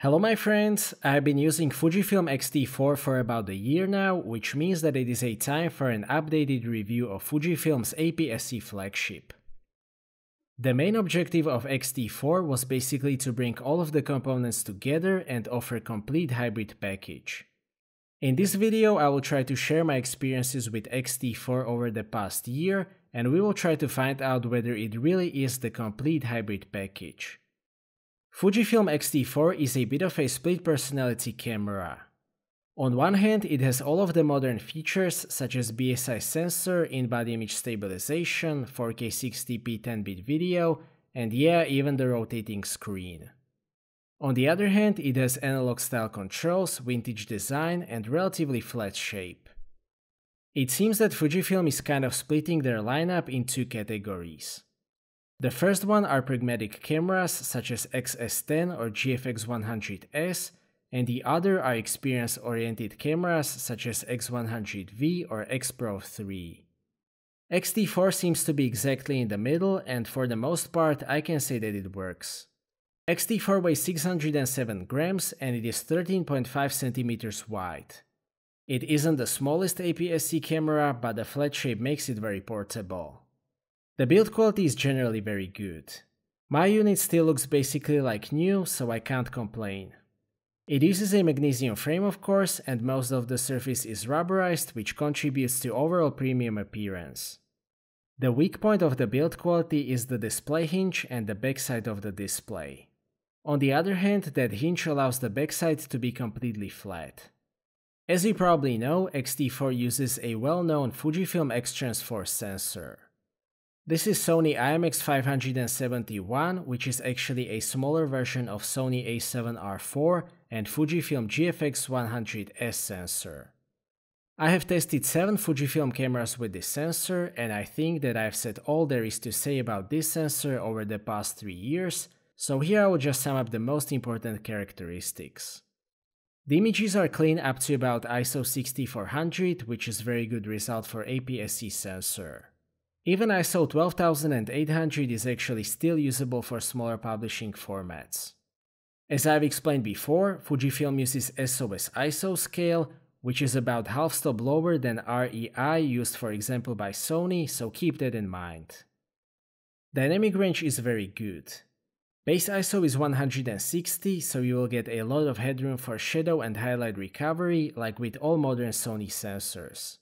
Hello my friends, I've been using Fujifilm X-T4 for about a year now, which means that it is a time for an updated review of Fujifilm's APS-C flagship. The main objective of X-T4 was basically to bring all of the components together and offer complete hybrid package. In this video I will try to share my experiences with X-T4 over the past year and we will try to find out whether it really is the complete hybrid package. Fujifilm X-T4 is a bit of a split personality camera. On one hand, it has all of the modern features such as BSI sensor, in-body image stabilization, 4K 60p 10-bit video, and yeah, even the rotating screen. On the other hand, it has analog style controls, vintage design, and relatively flat shape. It seems that Fujifilm is kind of splitting their lineup in two categories. The first one are pragmatic cameras such as XS10 or GFX 100S, and the other are experience-oriented cameras such as X100V or X-Pro 3. X-T4 seems to be exactly in the middle and for the most part I can say that it works. X-T4 weighs 607 grams and it is 13.5 centimeters wide. It isn't the smallest APS-C camera, but the flat shape makes it very portable. The build quality is generally very good. My unit still looks basically like new, so I can't complain. It uses a magnesium frame of course, and most of the surface is rubberized, which contributes to overall premium appearance. The weak point of the build quality is the display hinge and the backside of the display. On the other hand, that hinge allows the backside to be completely flat. As you probably know, XT4 uses a well-known Fujifilm x 4 sensor. This is Sony IMX571, which is actually a smaller version of Sony a7R4 and Fujifilm GFX100S sensor. I have tested 7 Fujifilm cameras with this sensor and I think that I've said all there is to say about this sensor over the past 3 years, so here I will just sum up the most important characteristics. The images are clean up to about ISO 6400, which is very good result for APS-C sensor. Even ISO 12800 is actually still usable for smaller publishing formats. As I've explained before, Fujifilm uses SOS ISO scale, which is about half stop lower than REI used for example by Sony, so keep that in mind. Dynamic range is very good. Base ISO is 160, so you will get a lot of headroom for shadow and highlight recovery like with all modern Sony sensors.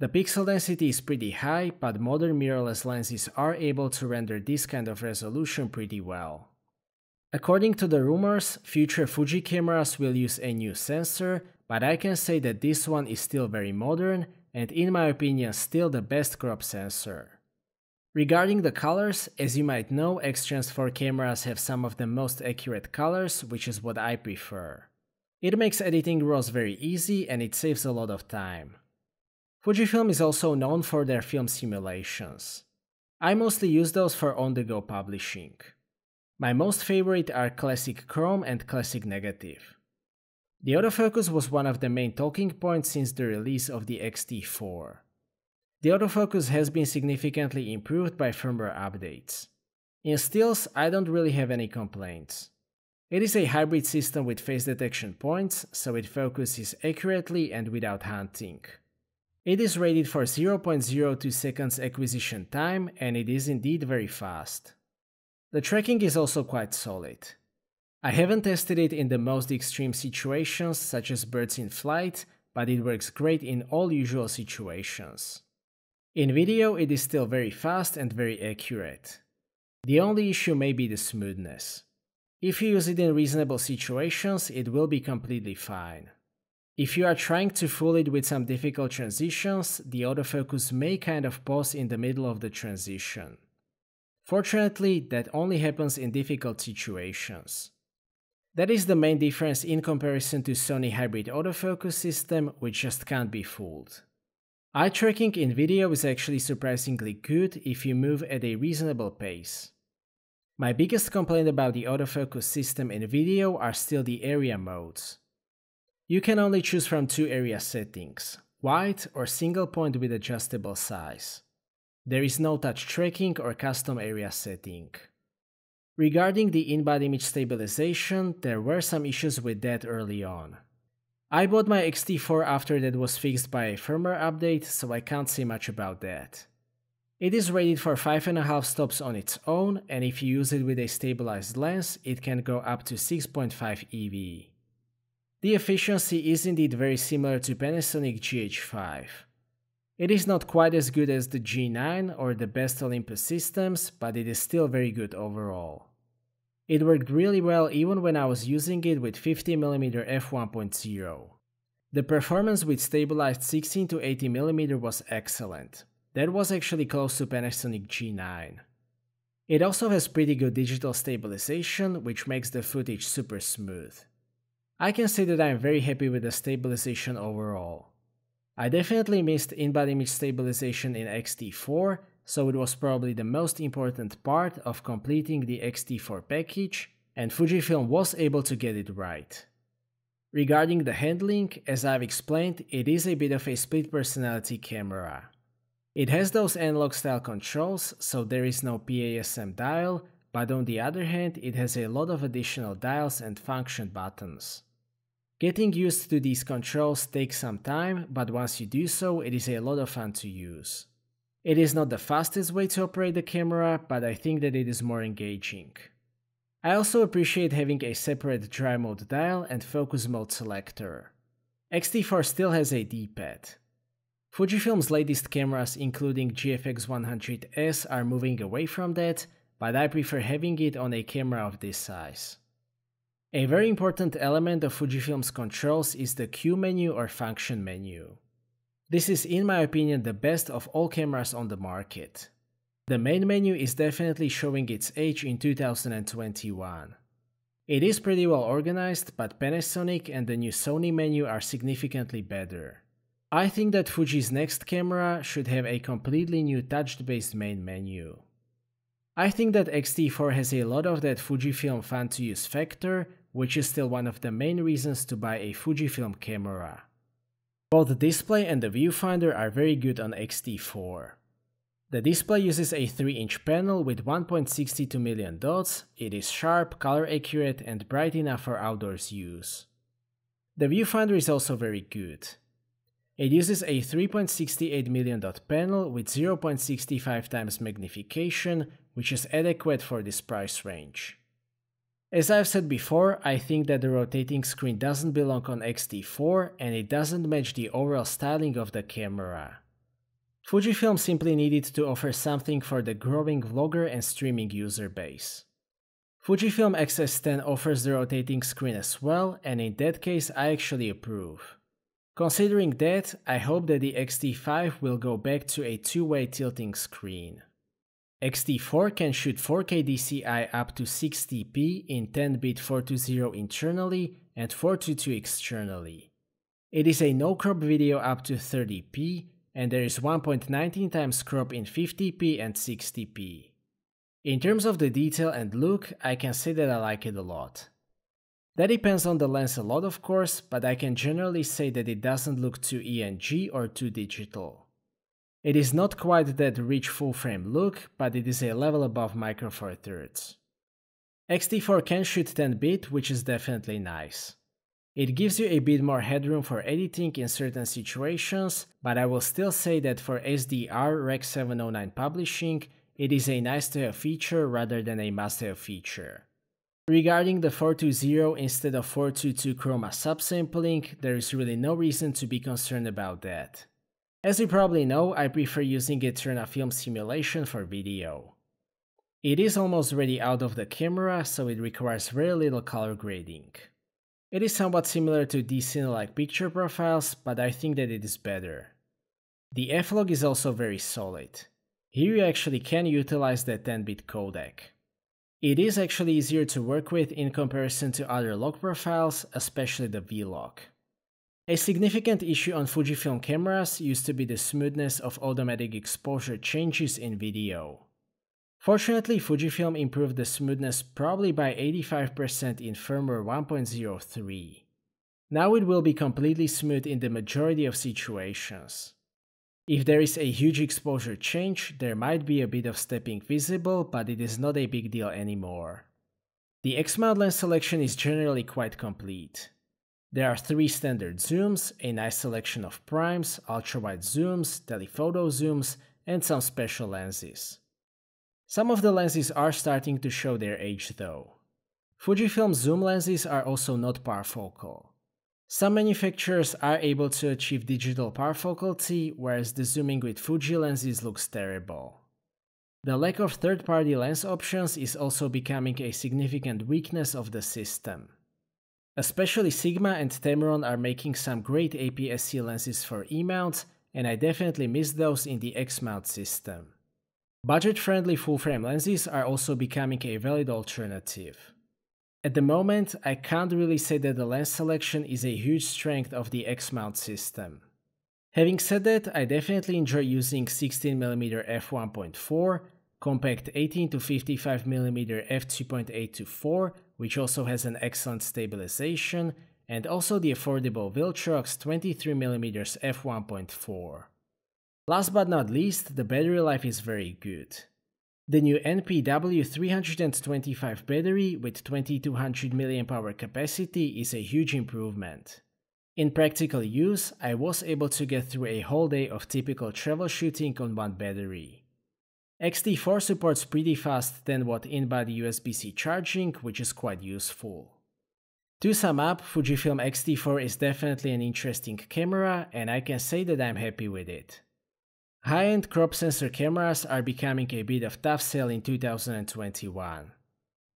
The pixel density is pretty high, but modern mirrorless lenses are able to render this kind of resolution pretty well. According to the rumors, future Fuji cameras will use a new sensor, but I can say that this one is still very modern and in my opinion still the best crop sensor. Regarding the colors, as you might know, X-Trans4 cameras have some of the most accurate colors, which is what I prefer. It makes editing RAWs very easy and it saves a lot of time. Fujifilm is also known for their film simulations. I mostly use those for on-the-go publishing. My most favorite are Classic Chrome and Classic Negative. The autofocus was one of the main talking points since the release of the X-T4. The autofocus has been significantly improved by firmware updates. In stills, I don't really have any complaints. It is a hybrid system with face detection points, so it focuses accurately and without hunting. It is rated for 0.02 seconds acquisition time and it is indeed very fast. The tracking is also quite solid. I haven't tested it in the most extreme situations such as birds in flight, but it works great in all usual situations. In video it is still very fast and very accurate. The only issue may be the smoothness. If you use it in reasonable situations, it will be completely fine. If you are trying to fool it with some difficult transitions, the autofocus may kind of pause in the middle of the transition. Fortunately, that only happens in difficult situations. That is the main difference in comparison to Sony hybrid autofocus system, which just can't be fooled. Eye tracking in video is actually surprisingly good if you move at a reasonable pace. My biggest complaint about the autofocus system in video are still the area modes. You can only choose from two area settings, white or single point with adjustable size. There is no touch tracking or custom area setting. Regarding the in-body image stabilization, there were some issues with that early on. I bought my X-T4 after that was fixed by a firmware update, so I can't say much about that. It is rated for 5.5 stops on its own, and if you use it with a stabilized lens, it can go up to 6.5 EV. The efficiency is indeed very similar to Panasonic GH5. It is not quite as good as the G9 or the best Olympus systems, but it is still very good overall. It worked really well even when I was using it with 50mm f1.0. The performance with stabilized 16 to 80mm was excellent. That was actually close to Panasonic G9. It also has pretty good digital stabilization, which makes the footage super smooth. I can say that I am very happy with the stabilization overall. I definitely missed in-body image stabilization in XT4, so it was probably the most important part of completing the XT4 package, and Fujifilm was able to get it right. Regarding the handling, as I've explained, it is a bit of a split personality camera. It has those analog style controls, so there is no PASM dial, but on the other hand, it has a lot of additional dials and function buttons. Getting used to these controls takes some time, but once you do so, it is a lot of fun to use. It is not the fastest way to operate the camera, but I think that it is more engaging. I also appreciate having a separate dry mode dial and focus mode selector. X-T4 still has a D-pad. Fujifilm's latest cameras including GFX 100S are moving away from that, but I prefer having it on a camera of this size. A very important element of Fujifilm's controls is the Q menu or function menu. This is in my opinion the best of all cameras on the market. The main menu is definitely showing its age in 2021. It is pretty well organized, but Panasonic and the new Sony menu are significantly better. I think that Fuji's next camera should have a completely new touch-based main menu. I think that X-T4 has a lot of that Fujifilm fun-to-use factor which is still one of the main reasons to buy a Fujifilm camera. Both the display and the viewfinder are very good on X-T4. The display uses a 3-inch panel with 1.62 million dots, it is sharp, color accurate and bright enough for outdoors use. The viewfinder is also very good. It uses a 3.68 million dot panel with 0.65 times magnification, which is adequate for this price range. As I've said before, I think that the rotating screen doesn't belong on X-T4 and it doesn't match the overall styling of the camera. Fujifilm simply needed to offer something for the growing vlogger and streaming user base. Fujifilm X-S10 offers the rotating screen as well and in that case I actually approve. Considering that, I hope that the X-T5 will go back to a two-way tilting screen. XT4 can shoot 4K DCI up to 60p in 10-bit 420 internally and 422 externally. It is a no-crop video up to 30p, and there is 1.19 times crop in 50p and 60p. In terms of the detail and look, I can say that I like it a lot. That depends on the lens a lot of course, but I can generally say that it doesn't look too ENG or too digital. It is not quite that rich full frame look, but it is a level above Micro Four Thirds. X-T4 can shoot 10-bit, which is definitely nice. It gives you a bit more headroom for editing in certain situations, but I will still say that for SDR Rec 709 publishing, it is a nice to have feature rather than a must have feature. Regarding the 420 instead of 422 chroma subsampling, there is really no reason to be concerned about that. As you probably know, I prefer using Eterna Film Simulation for video. It is almost ready out of the camera, so it requires very little color grading. It is somewhat similar to DCine-like picture profiles, but I think that it is better. The F-Log is also very solid. Here you actually can utilize the 10-bit codec. It is actually easier to work with in comparison to other log profiles, especially the V-log. A significant issue on Fujifilm cameras used to be the smoothness of automatic exposure changes in video. Fortunately, Fujifilm improved the smoothness probably by 85% in firmware 1.03. Now it will be completely smooth in the majority of situations. If there is a huge exposure change, there might be a bit of stepping visible, but it is not a big deal anymore. The X-mount lens selection is generally quite complete. There are three standard zooms, a nice selection of primes, ultrawide zooms, telephoto zooms, and some special lenses. Some of the lenses are starting to show their age though. Fujifilm zoom lenses are also not parfocal. Some manufacturers are able to achieve digital parfocality, whereas the zooming with Fuji lenses looks terrible. The lack of third-party lens options is also becoming a significant weakness of the system. Especially Sigma and Tamron are making some great APS-C lenses for E-mounts, and I definitely miss those in the X-mount system. Budget-friendly full-frame lenses are also becoming a valid alternative. At the moment, I can't really say that the lens selection is a huge strength of the X-mount system. Having said that, I definitely enjoy using 16mm f1.4, compact 18 55mm f2.8 to 4 which also has an excellent stabilization, and also the affordable Viltrox 23mm f1.4. Last but not least, the battery life is very good. The new NPW 325 battery with 2200 mAh capacity is a huge improvement. In practical use, I was able to get through a whole day of typical troubleshooting on one battery. XT4 supports pretty fast 10 watt in-body USB-C charging, which is quite useful. To sum up, Fujifilm X-T4 is definitely an interesting camera and I can say that I'm happy with it. High-end crop sensor cameras are becoming a bit of tough sell in 2021.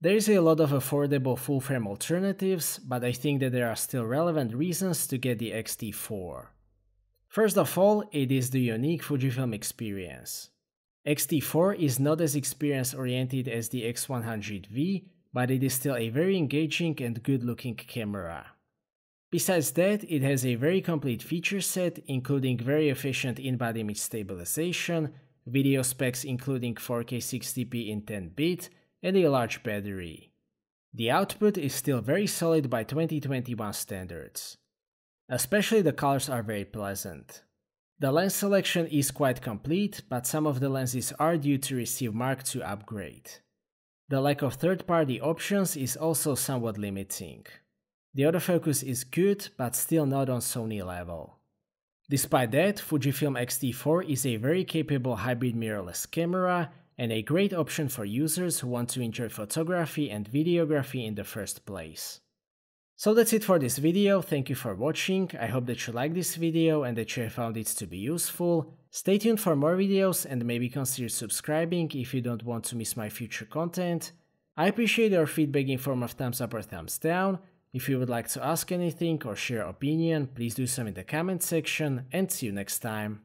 There is a lot of affordable full-frame alternatives, but I think that there are still relevant reasons to get the X-T4. First of all, it is the unique Fujifilm experience. X-T4 is not as experience oriented as the X100V, but it is still a very engaging and good looking camera. Besides that, it has a very complete feature set including very efficient in-body image stabilization, video specs including 4K 60p in 10-bit, and a large battery. The output is still very solid by 2021 standards. Especially the colors are very pleasant. The lens selection is quite complete, but some of the lenses are due to receive Mark II upgrade. The lack of third-party options is also somewhat limiting. The autofocus is good, but still not on Sony level. Despite that, Fujifilm X-T4 is a very capable hybrid mirrorless camera and a great option for users who want to enjoy photography and videography in the first place. So that's it for this video, thank you for watching, I hope that you liked this video and that you found it to be useful. Stay tuned for more videos and maybe consider subscribing if you don't want to miss my future content. I appreciate your feedback in form of thumbs up or thumbs down. If you would like to ask anything or share opinion, please do so in the comment section and see you next time.